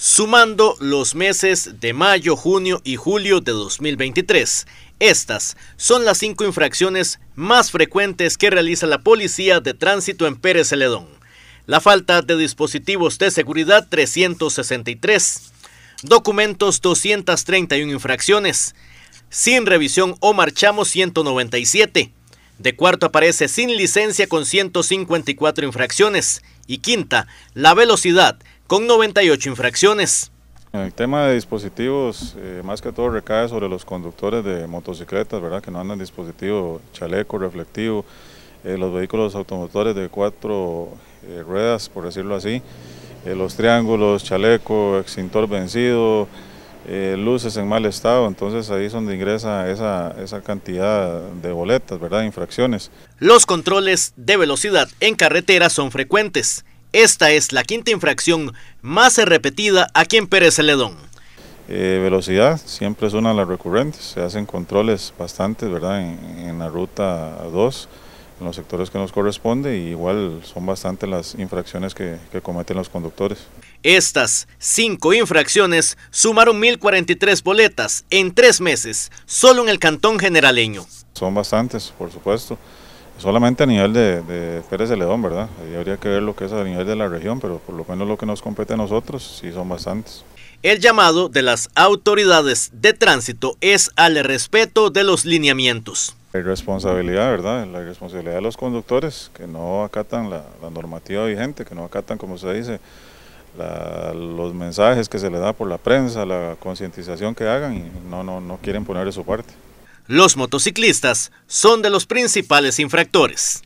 sumando los meses de mayo, junio y julio de 2023. Estas son las cinco infracciones más frecuentes que realiza la Policía de Tránsito en Pérez Celedón. La falta de dispositivos de seguridad 363, documentos 231 infracciones, sin revisión o marchamos 197, de cuarto aparece sin licencia con 154 infracciones. Y quinta, la velocidad, con 98 infracciones. el tema de dispositivos, eh, más que todo recae sobre los conductores de motocicletas, ¿verdad? que no andan dispositivo chaleco, reflectivo, eh, los vehículos automotores de cuatro eh, ruedas, por decirlo así, los triángulos, chaleco, extintor vencido, luces en mal estado, entonces ahí es donde ingresa esa, esa cantidad de boletas, ¿verdad? infracciones. Los controles de velocidad en carretera son frecuentes esta es la quinta infracción más repetida aquí en Pérez Celedón. Eh, velocidad siempre es una de las recurrentes, se hacen controles bastantes ¿verdad? En, la ruta 2, en los sectores que nos corresponde, y igual son bastantes las infracciones que, que cometen los conductores. Estas cinco infracciones sumaron 1.043 boletas en tres meses, solo en el Cantón Generaleño. Son bastantes, por supuesto solamente a nivel de, Pérez de León, ¿verdad? Ahí habría que ver lo que es a nivel de la región, pero por lo menos lo que nos compete a nosotros sí son bastantes. El llamado de las autoridades de tránsito es al respeto de los lineamientos. La responsabilidad, ¿verdad? La responsabilidad de los conductores que no acatan la, normativa vigente, que no acatan, como se dice, los mensajes que se les da por la prensa, la concientización que hagan y no, no, no quieren poner de su parte. Los motociclistas son de los principales infractores.